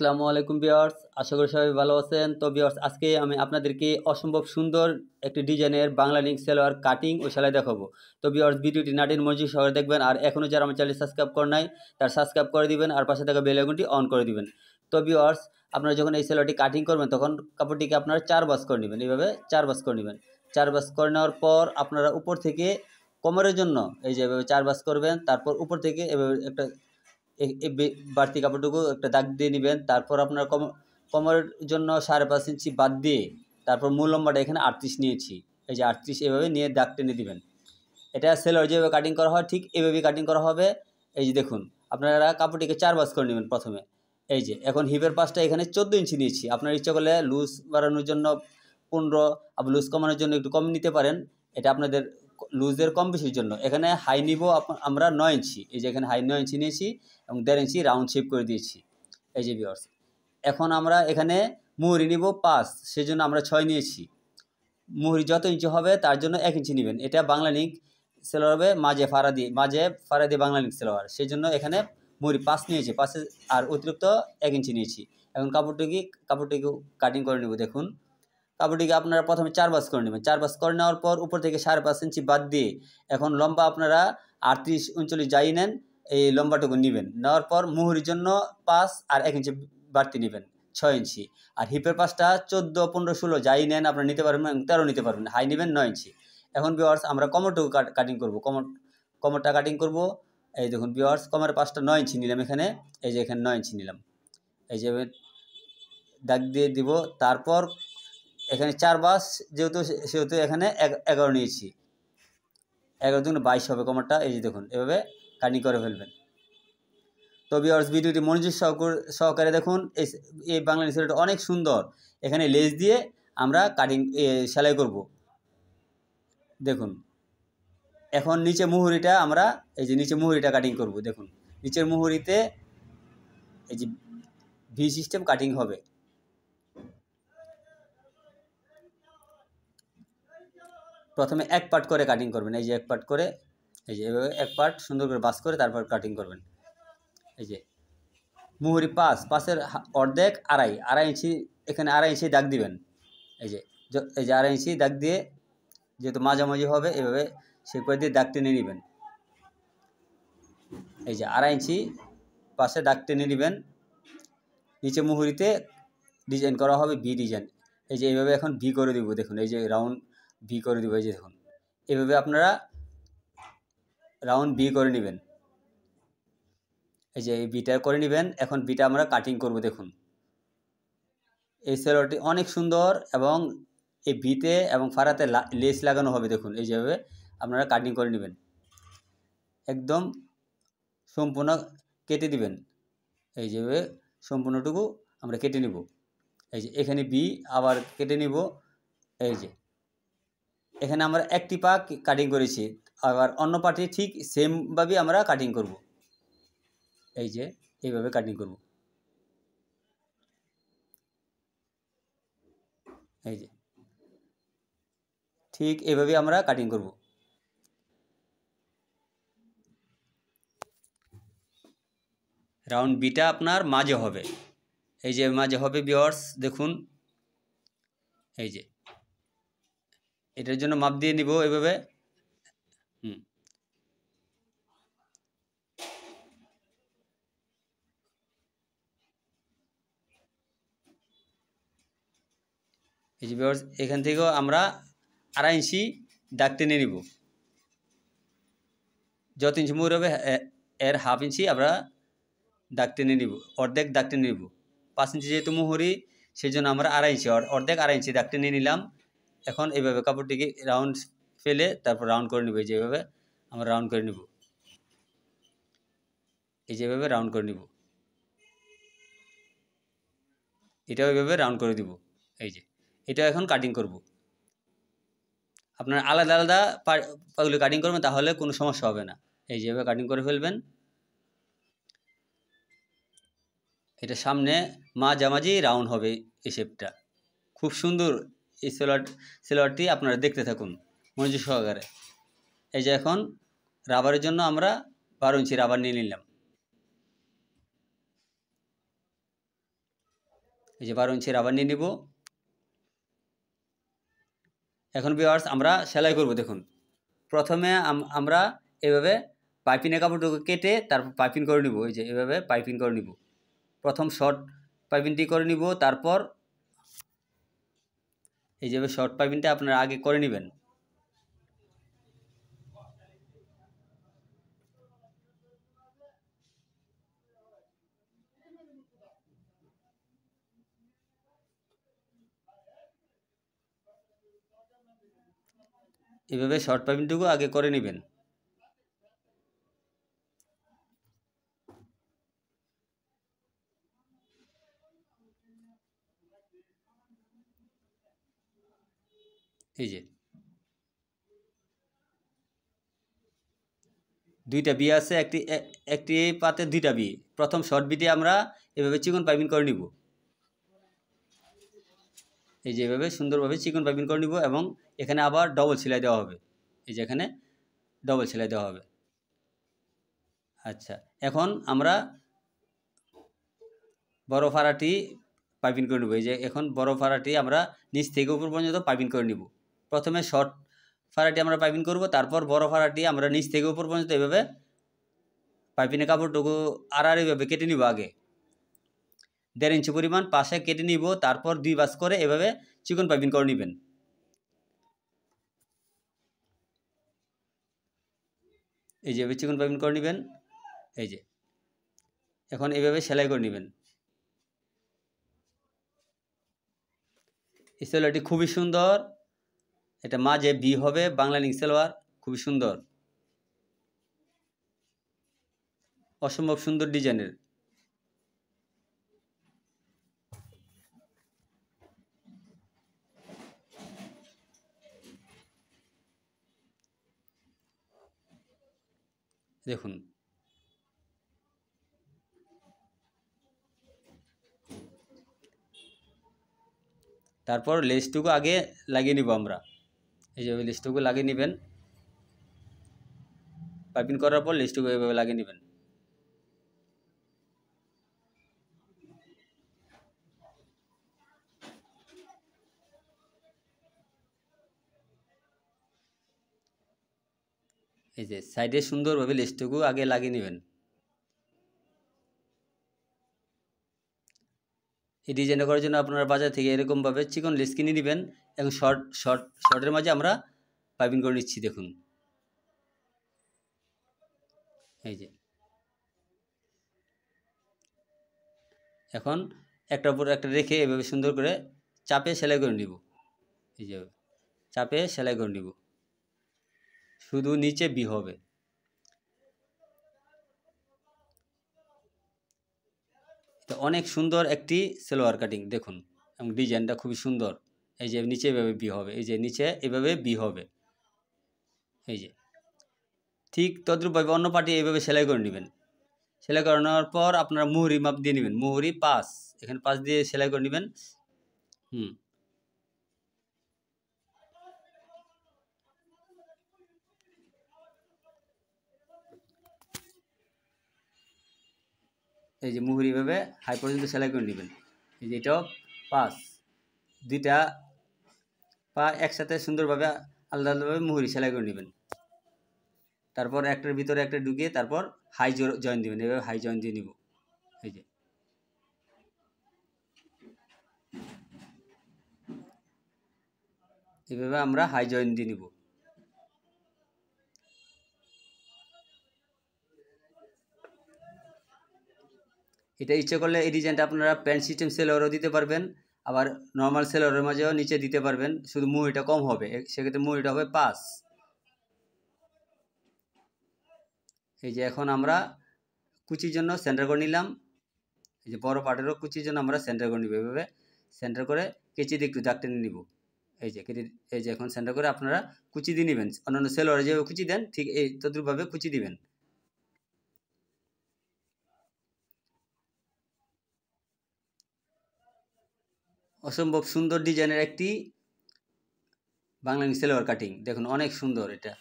আসসালামু আলাইকুম বিয়ার্স আশা করি সবাই ভালো আছেন তো বিয়ার্স আজকে আমি আপনাদেরকে অসম্ভব সুন্দর একটি ডিজাইনের বাংলা লিঙ্ক সেলোয়ার কাটিং ও সেলাই দেখাবো তো বিয়ার্স ভিডিওটি নাটির মসজিদ শহরে দেখবেন আর এখনও যারা আমার চ্যানেল সাবস্ক্রাইব করে নাই তার সাবস্ক্রাইব করে দিবেন আর পাশে থাকা বেল অন করে দিবেন তো বিয়ার্স আপনারা যখন এই সেলোয়ারটি কাটিং করবেন তখন কাপড়টিকে আপনারা চার বাস করে নেবেন এইভাবে চার বাস করে নেবেন চার বাস করে নেওয়ার পর আপনারা উপর থেকে কোমরের জন্য এই যে এভাবে চার বাস করবেন তারপর উপর থেকে এভাবে একটা বাড়তি কাপড়টুকু একটা দাগ দিয়ে নেবেন তারপর আপনার কম কমরের জন্য সাড়ে পাঁচ ইঞ্চি বাদ দিয়ে তারপর মূল লম্বাটা এখানে আটত্রিশ নিয়েছি এই যে আটত্রিশ এভাবে নিয়ে দাগ টেনে দেবেন এটা সেলর যেভাবে কাটিং করা হয় ঠিক এভাবেই কাটিং করা হবে এই যে দেখুন আপনারা কাপড়টিকে চার বাস করে নেবেন প্রথমে এই যে এখন হিপের পাশটা এখানে চোদ্দো ইঞ্চি নিয়েছি আপনার ইচ্ছা করলে লুজ বাড়ানোর জন্য পনেরো আবার লুজ কমানোর জন্য একটু কম নিতে পারেন এটা আপনাদের লুজের কম বেশির জন্য এখানে হাই নিব আমরা নয় ইঞ্চি এই যে এখানে হাই নয় ইঞ্চি নিয়েছি এবং দেড় ইঞ্চি রাউন্ড শেপ করে দিয়েছি এই যে বিয়ার্স এখন আমরা এখানে মুহুরি নিব পাঁচ সেজন্য আমরা ছয় নিয়েছি মুহুরি যত ইঞ্চি হবে তার জন্য এক ইঞ্চি নেবেন এটা বাংলা লিঙ্ক সেলোয়ার হবে মাঝে ফাড়া দিয়ে মাঝে ফাড়া দিয়ে বাংলা লিঙ্ক সেলোয়ার সেই জন্য এখানে মুড়ি পাঁচ নিয়েছি পাঁচে আর অতিরিক্ত এক ইঞ্চি নিয়েছি এখন কি কাপড়টুকু কাটিং করে নেব দেখুন কাপড়টিকে আপনারা প্রথমে চার পাস করে নেবেন চার বাস করে নেওয়ার পর উপর থেকে সাড়ে পাঁচ ইঞ্চি বাদ দিয়ে এখন লম্বা আপনারা আটত্রিশ উনচল্লিশ যাই নেন এই লম্বাটুকু নেবেন নেওয়ার পর মুহুরির জন্য পাঁচ আর এক ইঞ্চি বাড়তি নেবেন ছয় ইঞ্চি আর হিপের পাঁচটা চোদ্দো পনেরো ষোলো যাই নেন আপনারা নিতে পারবেন তেরো নিতে পারবেন হাই নেবেন নয় ইঞ্চি এখন বিওয়ার্স আমরা কমরটুকু কাটিং করবো কমর কমরটা কাটিং করব এই দেখুন বিওয়ার্স কমরের পাঁচটা নয় ইঞ্চি নিলাম এখানে এই যে এখানে নয় ইঞ্চি নিলাম এই যে দাগ দিয়ে দিব তারপর এখানে চার বাস যেহেতু সেহেতু এখানে এগারো নিয়েছি এগারো দুগুণ বাইশ হবে কমারটা এই যে দেখুন এভাবে কাটিং করে ফেলবেন তো বিয়ার্স ভিডিওটি মনোযোগ সহকারে দেখুন এই বাংলা সেলাইটা অনেক সুন্দর এখানে লেজ দিয়ে আমরা কাটিং সেলাই করব দেখুন এখন নিচে মুহুরিটা আমরা এই যে নিচে মুহুরিটা কাটিং করব দেখুন নিচের মুহুরিতে এই যে ভি সিস্টেম কাটিং হবে প্রথমে এক পার্ট করে কাটিং করবেন এই যে এক পার্ট করে এই যে এভাবে এক পার্ট সুন্দর করে বাস করে তারপর কাটিং করবেন এই যে মুহুরি পাস পাশের অর্ধেক আড়াই আড়াই ইঞ্চি এখানে আড়াই ইঞ্চি দাগ দিবেন এই যে এই যে আড়াই ইঞ্চি দাগ দিয়ে যেহেতু মাঝামাঝি হবে এভাবে সে করে দিয়ে দাগ টেনে নেবেন এই যে আড়াই ইঞ্চি পাশে দাগ টেনে নেবেন নিচে মুহুরিতে ডিজাইন করা হবে বি ডিজাইন এই যে এইভাবে এখন ভি করে দিব দেখুন এই যে রাউন্ড ভি করে দেবো এই যে দেখুন এভাবে আপনারা রাউন্ড বি করে নেবেন এই যে এই বিটা করে নেবেন এখন বিটা আমরা কাটিং করব দেখুন এই সেলোটি অনেক সুন্দর এবং এই বিতে এবং ফাড়াতে লেস লাগানো হবে দেখুন এই যেভাবে আপনারা কাটিং করে নেবেন একদম সম্পূর্ণ কেটে দিবেন এই যেভাবে সম্পূর্ণটুকু আমরা কেটে নিব এই যে এখানে বি আবার কেটে নিব এই যে এখানে আমরা একটি পা কাটিং করেছি আবার অন্য পাটি ঠিক সেমভাবে আমরা কাটিং করব এই যে এইভাবে কাটিং করব এই যে ঠিক এইভাবে আমরা কাটিং করব রাউন্ড বিটা আপনার মাঝে হবে এই যে মাঝে হবে বিয়ার্স দেখুন এই যে এটার জন্য মাপ দিয়ে নিব এভাবে হুম এখান থেকেও আমরা আড়াই ইঞ্চি দাগ টেনে নিব যত ইঞ্চি মুড় হবে এর হাফ ইঞ্চি আমরা দাগ টেনে নিব অর্ধেক দাগ টেনে নিব পাঁচ ইঞ্চি যেহেতু মুহুরি সেই জন্য আমরা আড়াই ইঞ্চি অর্ধেক আড়াই ইঞ্চি দাগ টেনে নিলাম এখন এইভাবে কাপড়টিকে রাউন্ড ফেলে তারপর রাউন্ড করে নেব এই যেভাবে আমরা রাউন্ড করে নেব এই যেভাবে রাউন্ড করে নেব এটাও এইভাবে রাউন্ড করে দিব এই যে এটা এখন কাটিং করব আপনার আলাদা আলাদা পাগুলো কাটিং করবেন তাহলে কোনো সমস্যা হবে না এই যেভাবে কাটিং করে ফেলবেন এটা সামনে মাঝামাঝি রাউন্ড হবে এই শেপটা খুব সুন্দর এই সেলোয়ার সেলোয়ারটি আপনারা দেখতে থাকুন মনোজ সহকারে এই যে এখন রাবারের জন্য আমরা বারো ইঞ্চি রাবার নিয়ে নিলাম এই যে বারো ইঞ্চি রাবার নিয়ে নিব এখন বিওয়ার্স আমরা সেলাই করব দেখুন প্রথমে আমরা এভাবে পাইপিনে কাপড়টুকু কেটে তারপর পাইপিন করে নিব এই যে এভাবে পাইপিং করে নিব প্রথম শর্ট পাইপিংটি করে নিব তারপর এইভাবে শর্ট পাইপিংটা আপনারা আগে করে নেবেন এভাবে শর্ট পাইপিংটুকু আগে করে নেবেন এই যে দুইটা বিয়ে আছে একটি একটি পাতে দুইটা বিয়ে প্রথম শর্ট বিটে আমরা এভাবে চিকন পাইপিন করে নিব এই যে এভাবে সুন্দরভাবে চিকন পাইপিন করে নিব এবং এখানে আবার ডবল সেলাই দেওয়া হবে এই যে এখানে ডবল সেলাই দেওয়া হবে আচ্ছা এখন আমরা বড় ফাড়াটি পাইপিন করে নেব এই যে এখন বড় ফাড়াটি আমরা নিচ থেকে উপর পর্যন্ত পাইপিং করে নেব প্রথমে শর্ট ফাড়াটি আমরা পাইপিং করব তারপর বড় ফাড়াটি আমরা নিচ থেকে উপর পর্যন্ত এভাবে পাইপিনের কাপড়টুকু আর আর এভাবে কেটে নিব আগে দেড় ইঞ্চি পরিমাণ পাশে কেটে নিব তারপর দুই বাস করে এভাবে চিকন পাইপিং করে নেবেন এই যে চিকন পাইপিং করে নেবেন এই যে এখন এভাবে সেলাই করে নেবেন সেলাইটি খুবই সুন্দর এটা মাঝে বি হবে বাংলা নিক্সেলওয়ার খুবই সুন্দর অসম্ভব সুন্দর ডিজাইনের দেখুন তারপর লেসটুকু আগে লাগিয়ে নিব আমরা এই যে ওই লিস্টটুকু লাগিয়ে নেবেন পাইপিং করার পর লিস্টটুকু এইভাবে লাগিয়ে নেবেন এই যে সাইডে সুন্দরভাবে লিস্টটুকু আগে লাগিয়ে নেবেন এই ডিজাইনটা করার জন্য আপনারা বাজার থেকে এরকমভাবে চিকন লেস কিনে নেবেন এবং শর্ট শর্ট শর্টের মাঝে আমরা পাইপিং করে নিচ্ছি দেখুন এই যে এখন একটার উপর একটা রেখে এভাবে সুন্দর করে চাপে সেলাই করে নিব এই যে চাপে সেলাই করে নিব শুধু নিচে বি হবে অনেক সুন্দর একটি সেলোয়ার কাটিং দেখুন এবং ডিজাইনটা খুবই সুন্দর এই যে নিচে এভাবে বি হবে এই যে নিচে এভাবে বি হবে এই যে ঠিক তদ্রুপভাবে অন্য পার্টি এইভাবে সেলাই করে নেবেন সেলাই করানোর পর আপনারা মুহুরি মাপ দিয়ে নেবেন মুহুরি পাস এখানে পাস দিয়ে সেলাই করে নেবেন হুম এই যে মুহুরি এইভাবে হাই পর্যন্ত সেলাই করে নেবেন এই যে এটাও পাঁচ দুইটা পা একসাথে সুন্দরভাবে আলাদা আলাদাভাবে মুহুরি সেলাই করে নেবেন তারপর একটার ভিতরে একটা ঢুকিয়ে তারপর হাই জয়েন দেবেন এভাবে হাই জয়েন দিয়ে নিব এই যে এভাবে আমরা হাই জয়েন দিয়ে নিব এটা ইচ্ছে করলে এই ডিজাইনটা আপনারা প্যান্ট সিস্টেম সেলারও দিতে পারবেন আবার নর্মাল সেলরের মাঝেও নিচে দিতে পারবেন শুধু মুড়িটা কম হবে সেক্ষেত্রে মুড়িটা হবে পাঁচ এই যে এখন আমরা কুচির জন্য সেন্টার করে নিলাম এই যে বড় পাটেরও কুচির জন্য আমরা সেন্টার করে নিব এভাবে সেন্টার করে কেচি দিয়ে একটু ডাক্তার নিব এই যে কেটে এই যে এখন সেন্টার করে আপনারা কুচি দিয়ে নেবেন অন্যান্য সেলোরে যেভাবে কুচি দেন ঠিক এই তদ্রুপভাবে কুচি দিবেন অসম্ভব সুন্দর ডিজাইনের একটি বাংলানি সেলোয়ার কাটিং দেখুন অনেক সুন্দর এটা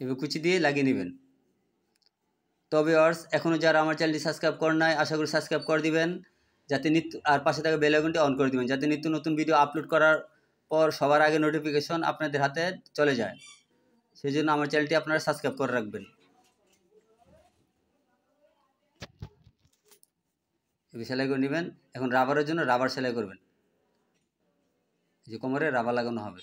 এভাবে কুচি দিয়ে লাগিয়ে নেবেন তবে অর্স এখনও যারা আমার চ্যানেলটি সাবস্ক্রাইব করেন নাই আশা করি সাবস্ক্রাইব করে দিবেন যাতে নিত্য আর পাশে থাকা বেলাইকনটি অন করে দিবেন যাতে নিত্য নতুন ভিডিও আপলোড করার পর সবার আগে নোটিফিকেশন আপনাদের হাতে চলে যায় সেই জন্য আমার চ্যানেলটি আপনারা সাবস্ক্রাইব করে রাখবেন এভাবে সেলাই করে নেবেন এখন রাবারের জন্য রাবার সেলাই করবেন যে কোমরে রাবার লাগানো হবে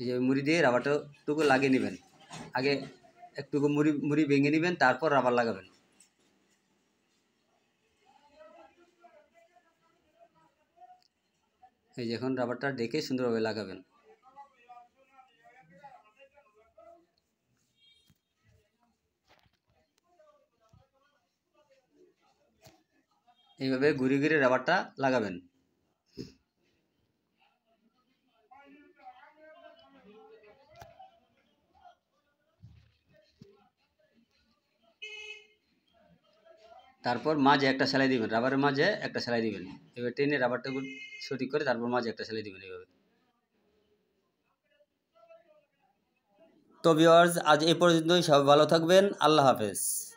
এই যে মুড়ি দিয়ে রাবারটাটুকু লাগিয়ে নেবেন আগে একটুকু মুড়ি মুড়ি ভেঙে নেবেন তারপর রাবার লাগাবেন এই যে এখন রাবারটা ডেকে সুন্দরভাবে লাগাবেন এইভাবে ঘুরে ঘুরে রাবারটা লাগাবেন তারপর মাঝে একটা সেলাই দিবেন রাবারের মাঝে একটা সেলাই দিবেন এবার টেনে রাবারটা সঠিক করে তারপর মাঝে একটা সেলাই দিবেন এইভাবে তো ভিওয়ার্স আজ এ পর্যন্তই সব ভালো থাকবেন আল্লাহ হাফেজ